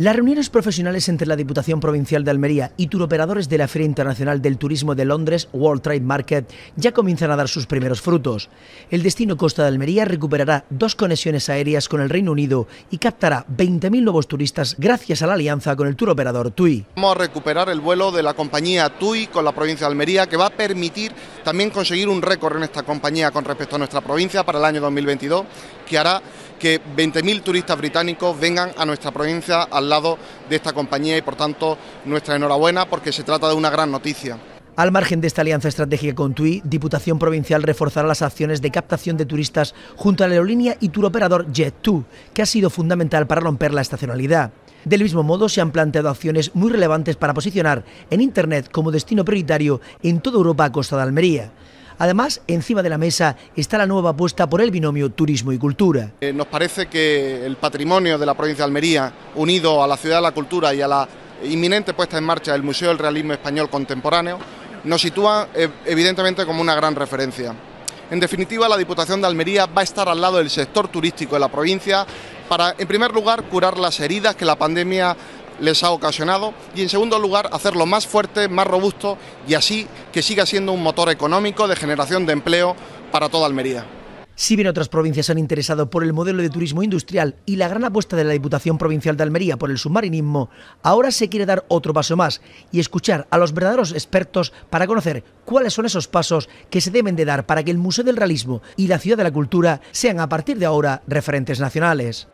Las reuniones profesionales entre la Diputación Provincial de Almería y turoperadores de la Feria Internacional del Turismo de Londres, World Trade Market, ya comienzan a dar sus primeros frutos. El destino Costa de Almería recuperará dos conexiones aéreas con el Reino Unido y captará 20.000 nuevos turistas gracias a la alianza con el turoperador TUI. Vamos a recuperar el vuelo de la compañía TUI con la provincia de Almería, que va a permitir también conseguir un récord en esta compañía con respecto a nuestra provincia para el año 2022, que hará que 20.000 turistas británicos vengan a nuestra provincia al lado de esta compañía y por tanto nuestra enhorabuena porque se trata de una gran noticia. Al margen de esta alianza estratégica con TUI, Diputación Provincial reforzará las acciones de captación de turistas junto a la aerolínea y operador Jet2, que ha sido fundamental para romper la estacionalidad. Del mismo modo, se han planteado acciones muy relevantes para posicionar en Internet como destino prioritario en toda Europa a costa de Almería. Además, encima de la mesa está la nueva apuesta por el binomio turismo y cultura. Eh, nos parece que el patrimonio de la provincia de Almería, unido a la ciudad de la cultura y a la inminente puesta en marcha del Museo del Realismo Español Contemporáneo, nos sitúa eh, evidentemente como una gran referencia. En definitiva, la Diputación de Almería va a estar al lado del sector turístico de la provincia para, en primer lugar, curar las heridas que la pandemia les ha ocasionado y en segundo lugar hacerlo más fuerte, más robusto y así que siga siendo un motor económico de generación de empleo para toda Almería. Si bien otras provincias han interesado por el modelo de turismo industrial y la gran apuesta de la Diputación Provincial de Almería por el submarinismo, ahora se quiere dar otro paso más y escuchar a los verdaderos expertos para conocer cuáles son esos pasos que se deben de dar para que el Museo del Realismo y la Ciudad de la Cultura sean a partir de ahora referentes nacionales.